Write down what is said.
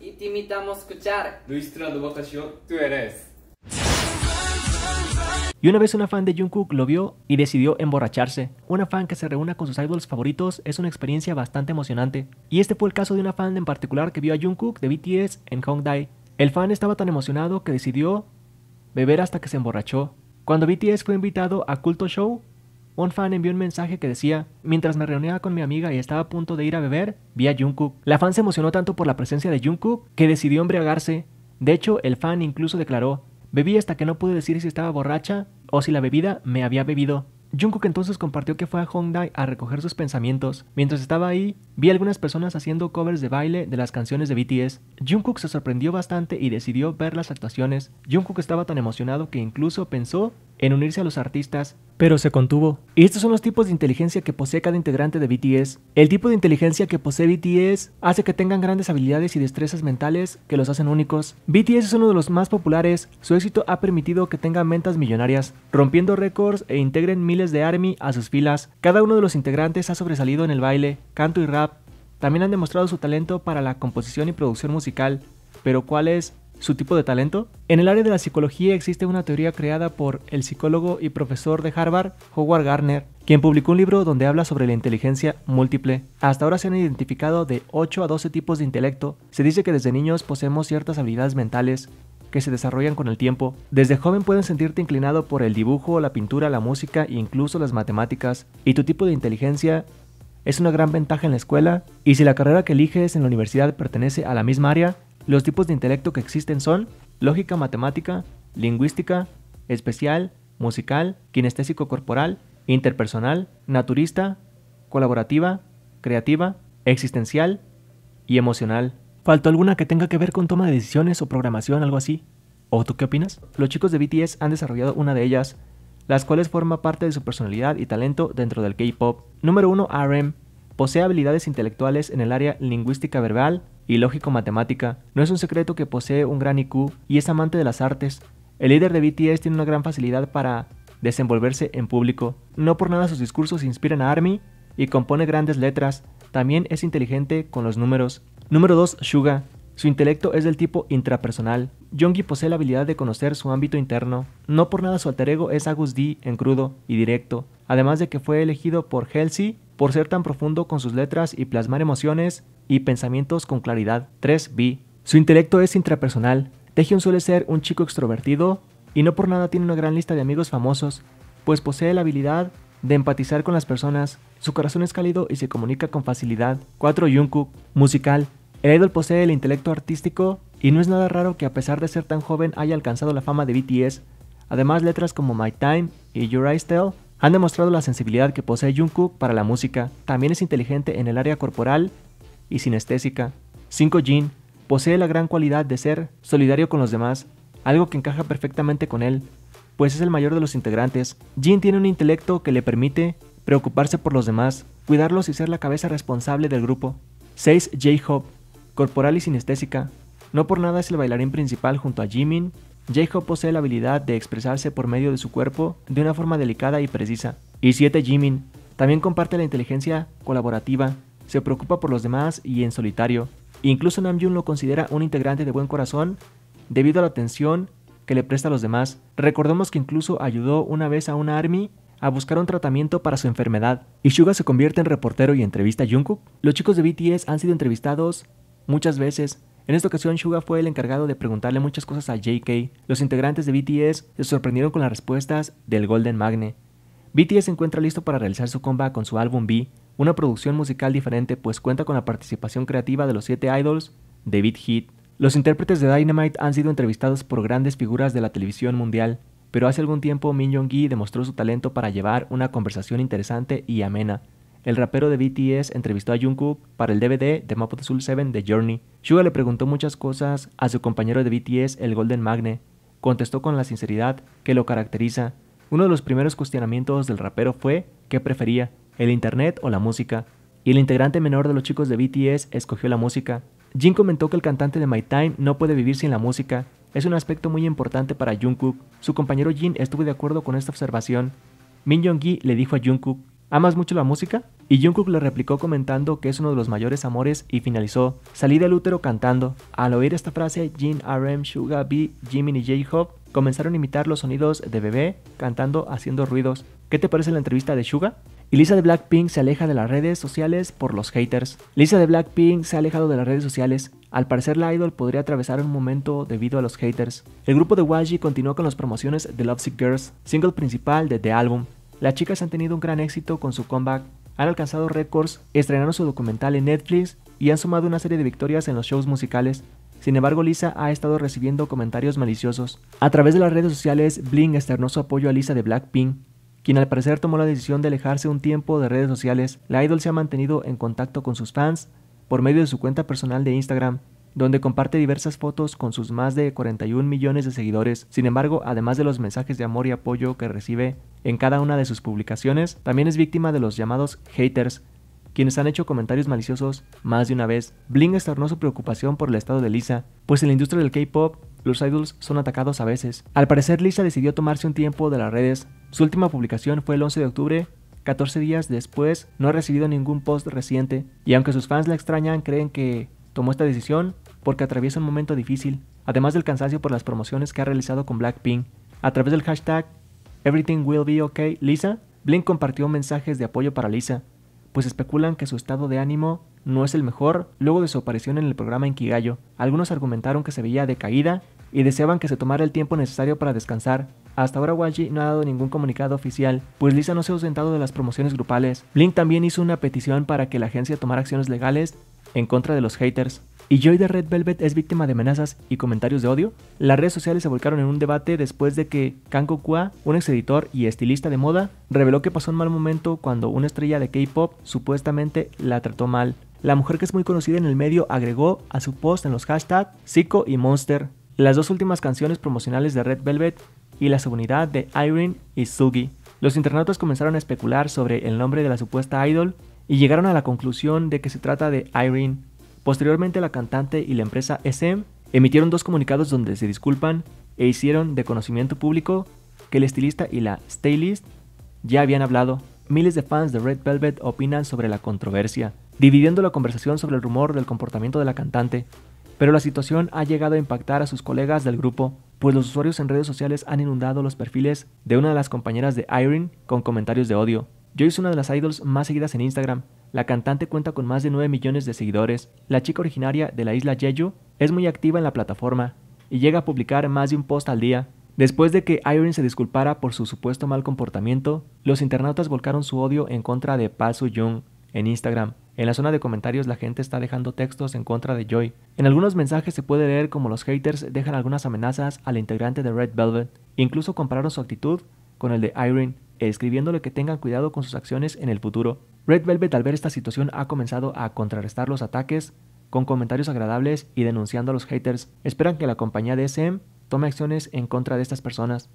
y te invitamos escuchar. Y una vez una fan de Jungkook lo vio y decidió emborracharse. Una fan que se reúna con sus idols favoritos es una experiencia bastante emocionante. Y este fue el caso de una fan en particular que vio a Jungkook de BTS en Hongdae. El fan estaba tan emocionado que decidió beber hasta que se emborrachó. Cuando BTS fue invitado a Culto Show, un fan envió un mensaje que decía, mientras me reunía con mi amiga y estaba a punto de ir a beber, vi a Jungkook. La fan se emocionó tanto por la presencia de Jungkook que decidió embriagarse. De hecho, el fan incluso declaró, bebí hasta que no pude decir si estaba borracha o si la bebida me había bebido. Jungkook entonces compartió que fue a Hongdae a recoger sus pensamientos. Mientras estaba ahí, Vi algunas personas haciendo covers de baile de las canciones de BTS. Jungkook se sorprendió bastante y decidió ver las actuaciones. Jungkook estaba tan emocionado que incluso pensó en unirse a los artistas, pero se contuvo. Y estos son los tipos de inteligencia que posee cada integrante de BTS. El tipo de inteligencia que posee BTS hace que tengan grandes habilidades y destrezas mentales que los hacen únicos. BTS es uno de los más populares, su éxito ha permitido que tengan ventas millonarias, rompiendo récords e integren miles de ARMY a sus filas. Cada uno de los integrantes ha sobresalido en el baile, canto y rap también han demostrado su talento para la composición y producción musical, pero ¿cuál es su tipo de talento? En el área de la psicología existe una teoría creada por el psicólogo y profesor de Harvard, Howard Gardner, quien publicó un libro donde habla sobre la inteligencia múltiple. Hasta ahora se han identificado de 8 a 12 tipos de intelecto. Se dice que desde niños poseemos ciertas habilidades mentales que se desarrollan con el tiempo. Desde joven puedes sentirte inclinado por el dibujo, la pintura, la música e incluso las matemáticas, y tu tipo de inteligencia es una gran ventaja en la escuela y si la carrera que eliges en la universidad pertenece a la misma área, los tipos de intelecto que existen son lógica matemática, lingüística, especial, musical, kinestésico corporal, interpersonal, naturista, colaborativa, creativa, existencial y emocional. ¿Faltó alguna que tenga que ver con toma de decisiones o programación, algo así? ¿O tú qué opinas? Los chicos de BTS han desarrollado una de ellas, las cuales forma parte de su personalidad y talento dentro del K-pop. Número 1 RM Posee habilidades intelectuales en el área lingüística verbal y lógico-matemática. No es un secreto que posee un gran IQ y es amante de las artes. El líder de BTS tiene una gran facilidad para desenvolverse en público. No por nada sus discursos inspiran a ARMY y compone grandes letras. También es inteligente con los números. Número 2. Suga. Su intelecto es del tipo intrapersonal. Jonggi posee la habilidad de conocer su ámbito interno. No por nada su alter ego es Agus D en crudo y directo, además de que fue elegido por Halsey por ser tan profundo con sus letras y plasmar emociones y pensamientos con claridad. 3b. Su intelecto es intrapersonal. Tejion suele ser un chico extrovertido y no por nada tiene una gran lista de amigos famosos, pues posee la habilidad de empatizar con las personas, su corazón es cálido y se comunica con facilidad. 4. Jungkook, musical. El idol posee el intelecto artístico y no es nada raro que a pesar de ser tan joven haya alcanzado la fama de BTS. Además, letras como My Time y Your Eyes Tell han demostrado la sensibilidad que posee Jungkook para la música, también es inteligente en el área corporal y sinestésica. 5 Jin posee la gran cualidad de ser solidario con los demás, algo que encaja perfectamente con él, pues es el mayor de los integrantes. Jin tiene un intelecto que le permite preocuparse por los demás, cuidarlos y ser la cabeza responsable del grupo. 6. J-Hope, corporal y sinestésica. No por nada es el bailarín principal junto a Jimin, Jacob posee la habilidad de expresarse por medio de su cuerpo de una forma delicada y precisa. Y 7. Jimin también comparte la inteligencia colaborativa, se preocupa por los demás y en solitario. Incluso Namjoon lo considera un integrante de buen corazón debido a la atención que le presta a los demás. Recordemos que incluso ayudó una vez a un ARMY a buscar un tratamiento para su enfermedad. Y Suga se convierte en reportero y entrevista a Jungkook. Los chicos de BTS han sido entrevistados muchas veces en esta ocasión, Suga fue el encargado de preguntarle muchas cosas a JK. Los integrantes de BTS se sorprendieron con las respuestas del Golden Magne. BTS se encuentra listo para realizar su comba con su álbum B, una producción musical diferente pues cuenta con la participación creativa de los siete idols de Beat Los intérpretes de Dynamite han sido entrevistados por grandes figuras de la televisión mundial, pero hace algún tiempo Min Jong-gi demostró su talento para llevar una conversación interesante y amena el rapero de BTS entrevistó a Jungkook para el DVD de Map of the Soul 7 de Journey. Suga le preguntó muchas cosas a su compañero de BTS, el Golden Magne. Contestó con la sinceridad que lo caracteriza. Uno de los primeros cuestionamientos del rapero fue qué prefería, el internet o la música. Y el integrante menor de los chicos de BTS escogió la música. Jin comentó que el cantante de My Time no puede vivir sin la música. Es un aspecto muy importante para Jungkook. Su compañero Jin estuvo de acuerdo con esta observación. Min Jong-gi le dijo a Jungkook ¿Amas mucho la música? Y Jungkook le replicó comentando que es uno de los mayores amores y finalizó, salí del útero cantando. Al oír esta frase, Jin, RM, Suga, B, Jimin y J-Hope comenzaron a imitar los sonidos de bebé cantando haciendo ruidos. ¿Qué te parece la entrevista de Suga? Y Lisa de Blackpink se aleja de las redes sociales por los haters. Lisa de Blackpink se ha alejado de las redes sociales. Al parecer la idol podría atravesar un momento debido a los haters. El grupo de YG continuó con las promociones de Lovesick Girls, single principal de The Album, las chicas han tenido un gran éxito con su comeback, han alcanzado récords, estrenaron su documental en Netflix y han sumado una serie de victorias en los shows musicales. Sin embargo, Lisa ha estado recibiendo comentarios maliciosos. A través de las redes sociales, Bling externó su apoyo a Lisa de Blackpink, quien al parecer tomó la decisión de alejarse un tiempo de redes sociales. La idol se ha mantenido en contacto con sus fans por medio de su cuenta personal de Instagram, donde comparte diversas fotos con sus más de 41 millones de seguidores. Sin embargo, además de los mensajes de amor y apoyo que recibe en cada una de sus publicaciones, también es víctima de los llamados haters, quienes han hecho comentarios maliciosos más de una vez. Bling externó su preocupación por el estado de Lisa, pues en la industria del K-pop, los idols son atacados a veces. Al parecer, Lisa decidió tomarse un tiempo de las redes. Su última publicación fue el 11 de octubre 14 días después no ha recibido ningún post reciente y aunque sus fans la extrañan creen que tomó esta decisión porque atraviesa un momento difícil, además del cansancio por las promociones que ha realizado con Blackpink. A través del hashtag Everything Will Be Okay Lisa, Blink compartió mensajes de apoyo para Lisa, pues especulan que su estado de ánimo no es el mejor luego de su aparición en el programa Inkigayo. Algunos argumentaron que se veía decaída y deseaban que se tomara el tiempo necesario para descansar. Hasta ahora YG no ha dado ningún comunicado oficial, pues Lisa no se ha ausentado de las promociones grupales. Blink también hizo una petición para que la agencia tomara acciones legales en contra de los haters. ¿Y Joy de Red Velvet es víctima de amenazas y comentarios de odio? Las redes sociales se volcaron en un debate después de que Kanko Kua, un ex editor y estilista de moda, reveló que pasó un mal momento cuando una estrella de K-pop supuestamente la trató mal. La mujer que es muy conocida en el medio agregó a su post en los hashtags Zico y Monster las dos últimas canciones promocionales de Red Velvet y la subunidad de Irene y Sugi. Los internautas comenzaron a especular sobre el nombre de la supuesta idol y llegaron a la conclusión de que se trata de Irene, Posteriormente la cantante y la empresa SM emitieron dos comunicados donde se disculpan e hicieron de conocimiento público que el estilista y la stylist ya habían hablado. Miles de fans de Red Velvet opinan sobre la controversia, dividiendo la conversación sobre el rumor del comportamiento de la cantante. Pero la situación ha llegado a impactar a sus colegas del grupo, pues los usuarios en redes sociales han inundado los perfiles de una de las compañeras de Irene con comentarios de odio. Yo es una de las idols más seguidas en Instagram, la cantante cuenta con más de 9 millones de seguidores. La chica originaria de la isla Jeju es muy activa en la plataforma y llega a publicar más de un post al día. Después de que Irene se disculpara por su supuesto mal comportamiento, los internautas volcaron su odio en contra de Palsu Jung en Instagram. En la zona de comentarios la gente está dejando textos en contra de Joy. En algunos mensajes se puede leer como los haters dejan algunas amenazas al integrante de Red Velvet. Incluso compararon su actitud con el de Irene, escribiéndole que tengan cuidado con sus acciones en el futuro. Red Velvet al ver esta situación ha comenzado a contrarrestar los ataques con comentarios agradables y denunciando a los haters. Esperan que la compañía de SM tome acciones en contra de estas personas.